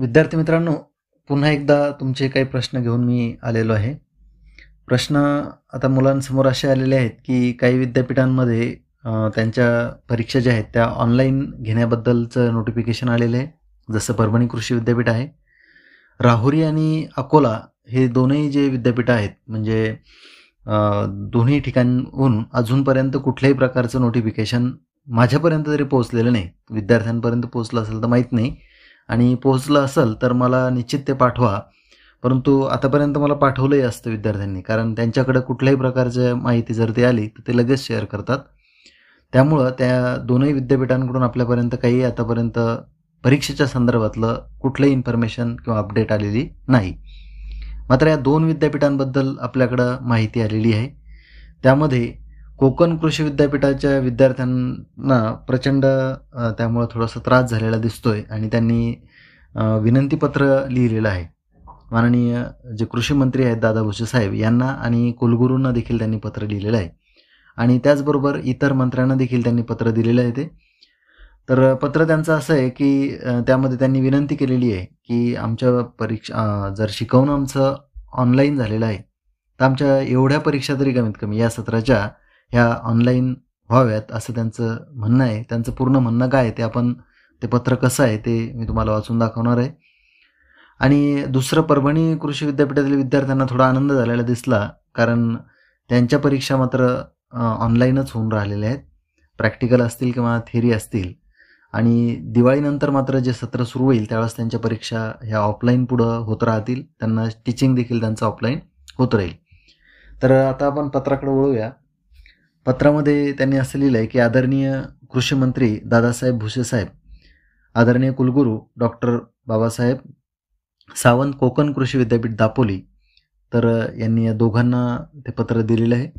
विद्यार्थी मित्रांनो पुन्हा एकदा तुमचे काही प्रश्न घेऊन मी आलेलो आहे प्रश्न आता मुलांसमोर असे आलेले आहेत की काही विद्यापीठांमध्ये त्यांच्या परीक्षा ज्या आहेत त्या ऑनलाईन घेण्याबद्दलचं नोटिफिकेशन आलेलं आहे जसं परभणी कृषी विद्यापीठ आहे राहुरी आणि अकोला हे दोनही जे विद्यापीठ आहेत म्हणजे दोन्ही ठिकाणहून अजूनपर्यंत कुठल्याही प्रकारचं नोटिफिकेशन माझ्यापर्यंत तरी पोहोचलेलं नाही विद्यार्थ्यांपर्यंत पोहोचलं असेल तर माहीत नाही आणि पोहोचलं असेल तर मला निश्चित ते पाठवा परंतु आतापर्यंत मला पाठवलंही असतं विद्यार्थ्यांनी कारण त्यांच्याकडे कुठल्याही प्रकारची माहिती जर ती आली तर ते लगेच शेअर करतात त्यामुळं त्या दोनही विद्यापीठांकडून आपल्यापर्यंत काही आतापर्यंत परीक्षेच्या संदर्भातलं कुठलंही इन्फॉर्मेशन किंवा अपडेट आलेली नाही मात्र या दोन विद्यापीठांबद्दल आपल्याकडं माहिती आलेली आहे त्यामध्ये कोकण कृषी विद्यापीठाच्या विद्यार्थ्यांना प्रचंड त्यामुळं थोडासा त्रास झालेला दिसतोय आणि त्यांनी विनंतीपत्र लिहिलेलं आहे माननीय जे कृषी मंत्री आहेत दादा भुसे साहेब यांना आणि कुलगुरूंना देखील त्यांनी पत्र लिहिलेलं आहे आणि त्याचबरोबर इतर मंत्र्यांना देखील त्यांनी पत्र दिलेलं आहे ते तर पत्र त्यांचं असं आहे की त्यामध्ये त्यांनी विनंती केलेली आहे की आमच्या परीक्षा जर शिकवणं आमचं ऑनलाईन झालेलं आहे तर आमच्या एवढ्या परीक्षा तरी कमीत कमी या सत्राच्या ह्या ऑनलाईन व्हाव्यात असं त्यांचं म्हणणं आहे त्यांचं पूर्ण म्हणणं काय आहे ते आपण ते पत्र कसं आहे ते मी तुम्हाला वाचून दाखवणार आहे आणि दुसरं परभणी कृषी विद्यापीठातील विद्यार्थ्यांना थोडा आनंद झालेला दिसला कारण त्यांच्या परीक्षा मात्र ऑनलाईनच होऊन राहिलेल्या आहेत प्रॅक्टिकल असतील किंवा थेरी असतील आणि दिवाळीनंतर मात्र जे सत्र सुरू होईल त्यावेळेस त्यांच्या परीक्षा ह्या ऑफलाईन पुढं होत राहतील त्यांना टीचिंग देखील त्यांचं ऑफलाईन होत राहील तर आता आपण पत्राकडे वळूया पत्रामध्ये त्यांनी असं लिहिलं आहे की आदरणीय कृषी मंत्री दादासाहेब साहेब आदरणीय कुलगुरू डॉक्टर बाबासाहेब सावंत कोकण कृषी विद्यापीठ दापोली तर यांनी या दोघांना ते पत्र दिलेलं आहे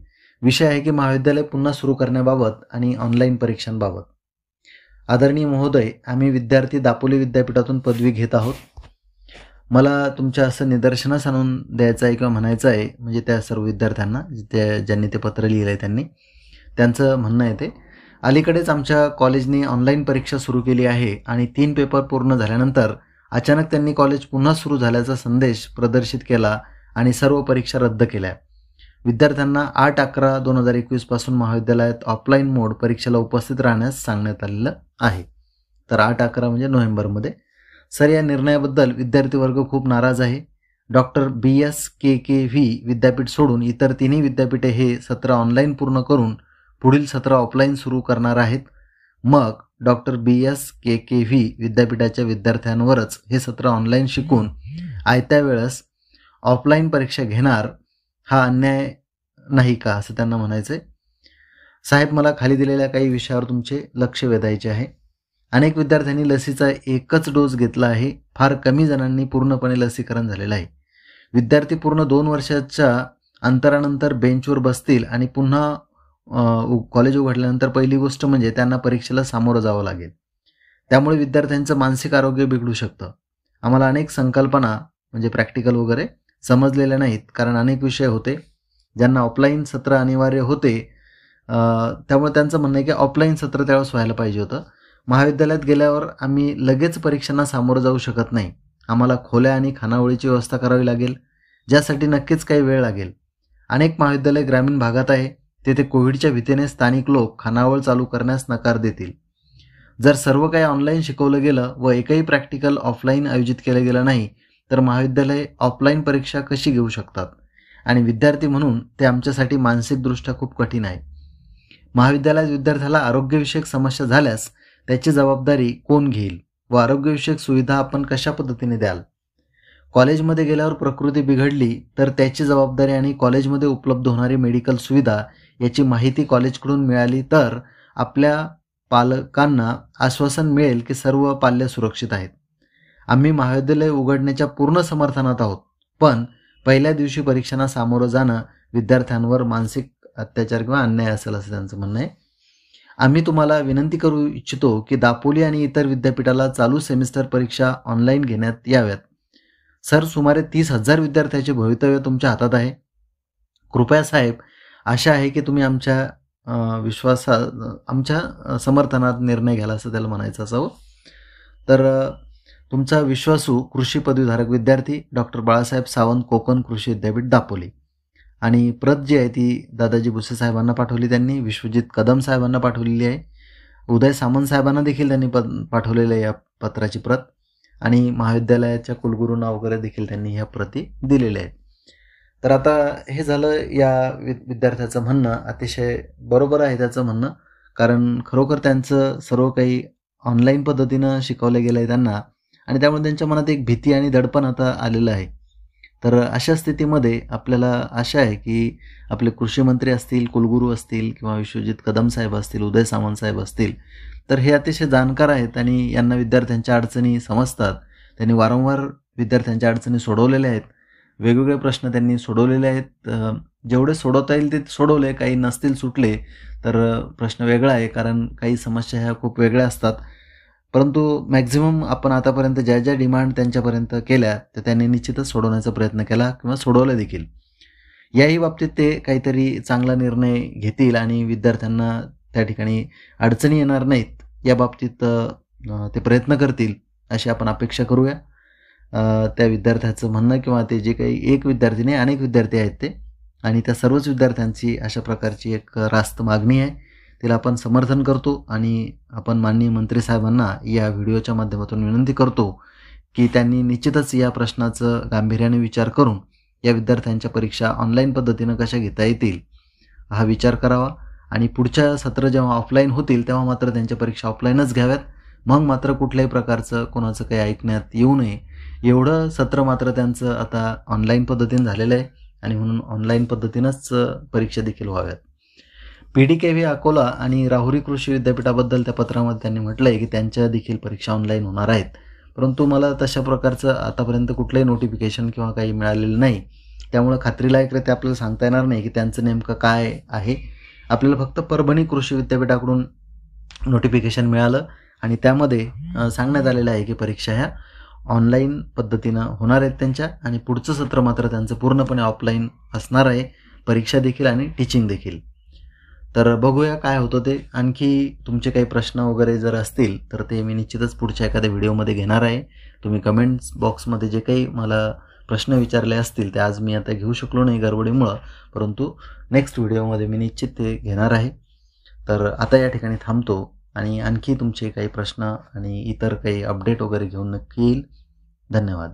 विषय आहे की महाविद्यालय पुन्हा सुरू करण्याबाबत आणि ऑनलाईन परीक्षांबाबत आदरणीय महोदय आम्ही विद्यार्थी दापोली विद्यापीठातून पदवी घेत आहोत मला तुमच्या असं निदर्शनास आणून द्यायचं आहे किंवा म्हणायचं आहे म्हणजे त्या सर्व विद्यार्थ्यांना त्या ज्यांनी ते पत्र लिहिलं आहे त्यांनी त्यांचं म्हणणं आहे ते अलीकडेच आमच्या कॉलेजने ऑनलाईन परीक्षा सुरू केली आहे आणि तीन पेपर पूर्ण झाल्यानंतर अचानक त्यांनी कॉलेज पुन्हा सुरू झाल्याचा संदेश प्रदर्शित केला आणि सर्व परीक्षा रद्द केल्या विद्यार्थ्यांना आठ अकरा दोन हजार एकवीसपासून महाविद्यालयात ऑफलाईन मोड परीक्षेला उपस्थित राहण्यास सांगण्यात आलेलं आहे तर आठ अकरा म्हणजे नोव्हेंबरमध्ये सर या निर्णयाबद्दल विद्यार्थी वर्ग खूप नाराज आहे doctor B S K K V विद्यापीठ सोडून इतर तिन्ही विद्यापीठे हे सत्र ऑनलाईन पूर्ण करून पुढील सत्र ऑफलाईन सुरू करणार आहेत मग doctor B S K K V विद्यापीठाच्या विद्यार्थ्यांवरच हे सत्र ऑनलाईन शिकून आयत्या वेळेस ऑफलाईन परीक्षा घेणार हा अन्याय नाही का असं त्यांना म्हणायचं आहे साहेब मला खाली दिलेल्या काही विषयावर तुमचे लक्ष वेधायचे आहे अनेक विद्यार्थ्यांनी लसीचा एकच डोस घेतला आहे फार कमी जणांनी पूर्णपणे लसीकरण झालेलं आहे विद्यार्थी पूर्ण दोन वर्षाच्या अंतरानंतर बेंचवर बसतील आणि पुन्हा कॉलेज उघडल्यानंतर पहिली गोष्ट म्हणजे त्यांना परीक्षेला सामोरं जावं लागेल त्यामुळे विद्यार्थ्यांचं मानसिक आरोग्य बिघडू शकतं आम्हाला अनेक संकल्पना म्हणजे प्रॅक्टिकल वगैरे समजलेल्या नाहीत कारण अनेक विषय होते ज्यांना ऑफलाईन सत्र अनिवार्य होते त्यामुळे त्यांचं म्हणणं आहे की ऑफलाईन सत्र त्यावेळेस व्हायला पाहिजे होतं महाविद्यालयात गेल्यावर आम्ही लगेच परीक्षांना सामोरं जाऊ शकत नाही आम्हाला खोल्या आणि खानावळीची व्यवस्था करावी लागेल ज्यासाठी नक्कीच काही वेळ लागेल अनेक महाविद्यालय ग्रामीण भागात आहे तेथे कोविडच्या भीतीने स्थानिक लोक खानावळ चालू करण्यास नकार देतील जर सर्व काही ऑनलाईन शिकवलं गेलं व एकही प्रॅक्टिकल ऑफलाईन आयोजित केलं गेलं नाही तर महाविद्यालय ऑफलाईन परीक्षा कशी घेऊ शकतात आणि विद्यार्थी म्हणून ते आमच्यासाठी मानसिकदृष्ट्या खूप कठीण आहे महाविद्यालयात विद्यार्थ्याला आरोग्यविषयक समस्या झाल्यास त्याची जबाबदारी कोण घेईल व आरोग्यविषयक सुविधा आपण कशा पद्धतीने द्याल कॉलेजमध्ये गेल्यावर प्रकृती बिघडली तर त्याची जबाबदारी आणि कॉलेजमध्ये उपलब्ध होणारी मेडिकल सुविधा याची माहिती कॉलेजकडून मिळाली तर आपल्या पालकांना आश्वासन मिळेल की सर्व पाल्य सुरक्षित आहेत आम्ही महाविद्यालय उघडण्याच्या पूर्ण समर्थनात आहोत पण पहिल्या दिवशी परीक्षांना सामोरं जाणं विद्यार्थ्यांवर मानसिक अत्याचार किंवा अन्याय असेल असं त्यांचं म्हणणं आहे आम्ही तुम्हाला विनंती करू इच्छितो की दापोली आणि इतर विद्यापीठाला चालू सेमिस्टर परीक्षा ऑनलाईन घेण्यात याव्यात सर सुमारे तीस हजार विद्यार्थ्याचे भवितव्य तुमच्या हातात आहे कृपया साहेब आशा आहे की तुम्ही आमच्या विश्वासा आमच्या समर्थनात निर्णय घ्याला असं त्याला म्हणायचं असावं तर तुमचा विश्वासू कृषी पदवीधारक विद्यार्थी डॉक्टर बाळासाहेब सावंत कोकण कृषी विद्यापीठ दापोली आणि प्रत जी आहे ती दादाजी भुसे साहेबांना पाठवली त्यांनी विश्वजित कदम साहेबांना पाठवलेली आहे उदय सामंत साहेबांना देखील त्यांनी पाठवलेलं आहे या पत्राची प्रत आणि महाविद्यालयाच्या कुलगुरूंना वगैरे देखील त्यांनी ह्या प्रती दिलेल्या आहेत तर आता हे झालं या विद्यार्थ्याचं म्हणणं अतिशय बरोबर आहे त्याचं म्हणणं कारण खरोखर त्यांचं सर्व काही ऑनलाईन पद्धतीनं शिकवलं गेलं आहे त्यांना आणि त्यामुळे त्यांच्या मनात एक भीती आणि दडपण आता आलेलं आहे तर अशा स्थितीमध्ये आपल्याला आशा आहे की आपले कृषी मंत्री असतील कुलगुरू असतील किंवा विश्वजित कदम साहेब असतील उदय सामंत साहेब असतील तर हे अतिशय जाणकार आहेत आणि यांना विद्यार्थ्यांच्या अडचणी समजतात त्यांनी वारंवार विद्यार्थ्यांच्या अडचणी सोडवलेल्या आहेत वेगवेगळे प्रश्न त्यांनी सोडवलेले आहेत जेवढे सोडवता येईल ते सोडवले काही नसतील सुटले तर प्रश्न वेगळा आहे कारण काही समस्या ह्या खूप वेगळ्या असतात परंतु मॅक्झिमम आपण आतापर्यंत ज्या ज्या डिमांड त्यांच्यापर्यंत केल्या तर त्यांनी निश्चितच सोडवण्याचा प्रयत्न केला किंवा सोडवलं देखील याही बाबतीत ते काहीतरी चांगला निर्णय घेतील आणि विद्यार्थ्यांना त्या ठिकाणी अडचणी येणार नाहीत या बाबतीत ते प्रयत्न करतील अशी आपण अपेक्षा करूया त्या विद्यार्थ्याचं म्हणणं किंवा ते जे काही एक विद्यार्थी नाही अनेक विद्यार्थी आहेत ते आणि त्या सर्वच विद्यार्थ्यांची अशा प्रकारची एक रास्त मागणी आहे तिला आपण समर्थन करतो आणि आपण माननीय मंत्री साहेबांना या व्हिडिओच्या माध्यमातून विनंती करतो की त्यांनी निश्चितच या प्रश्नाचं गांभीर्याने विचार करून या विद्यार्थ्यांच्या परीक्षा ऑनलाईन पद्धतीनं कशा घेता येतील हा विचार करावा आणि पुढच्या सत्र जेव्हा ऑफलाईन होतील तेव्हा मात्र त्यांच्या परीक्षा ऑफलाईनच घ्याव्यात मग मात्र कुठल्याही प्रकारचं कोणाचं काही ऐकण्यात येऊ नये एवढं सत्र मात्र त्यांचं आता ऑनलाईन पद्धतीनं झालेलं आहे आणि म्हणून ऑनलाईन पद्धतीनंच परीक्षा देखील व्हाव्यात P D K V Akola आणि राहुरी कृषी विद्यापीठाबद्दल त्या पत्रामध्ये त्यांनी म्हटलं आहे की त्यांच्या देखील परीक्षा ऑनलाईन होणार आहेत परंतु मला तशा प्रकारचं आतापर्यंत कुठलंही नोटिफिकेशन किंवा काही मिळालेलं नाही त्यामुळं खात्रीलायकरित्या आपल्याला सांगता येणार नाही की त्यांचं नेमकं काय आहे आपल्याला फक्त परभणी कृषी विद्यापीठाकडून नोटिफिकेशन मिळालं आणि त्यामध्ये सांगण्यात आलेलं आहे की परीक्षा ह्या ऑनलाईन पद्धतीनं होणार आहेत त्यांच्या आणि पुढचं सत्र मात्र त्यांचं पूर्णपणे ऑफलाईन असणार आहे परीक्षा देखील आणि टीचिंग देखील तर बघूया काय होतं ते आणखी तुमचे काही प्रश्न वगैरे जर असतील तर ते मी निश्चितच पुढच्या एखाद्या व्हिडिओमध्ये घेणार आहे तुम्ही कमेंट्स बॉक्समध्ये जे काही मला प्रश्न विचारले असतील ते आज मी आता घेऊ शकलो नाही गडबडीमुळं परंतु नेक्स्ट व्हिडिओमध्ये मी निश्चित ते घेणार आहे तर आता या ठिकाणी थांबतो आणि आणखी तुमचे काही प्रश्न आणि इतर काही अपडेट वगैरे घेऊन नक्की येईल धन्यवाद